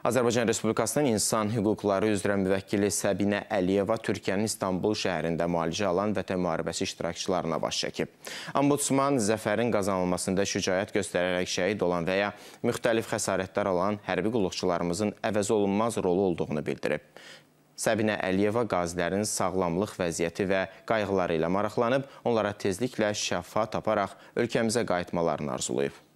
Azərbaycan Respublikasının İnsan Hüquqları üzrə müvəkkili Səbinə Əliyeva Türkiyənin İstanbul şəhərində müalicə alan vətən müharibəsi iştirakçılarına baş çəkib. Ombudsman zəfərin qazanılmasında şücayət göstərərək şəhid olan və ya müxtəlif xəsarətlər alan hərbi qulluqçularımızın əvəz olunmaz rolu olduğunu bildirib. Səbinə Əliyeva qazilərin sağlamlıq vəziyyəti və qayğıları ilə maraqlanıb, onlara tezliklə şəfa taparaq ölkəmizə qayıtmalarını arzulayıb.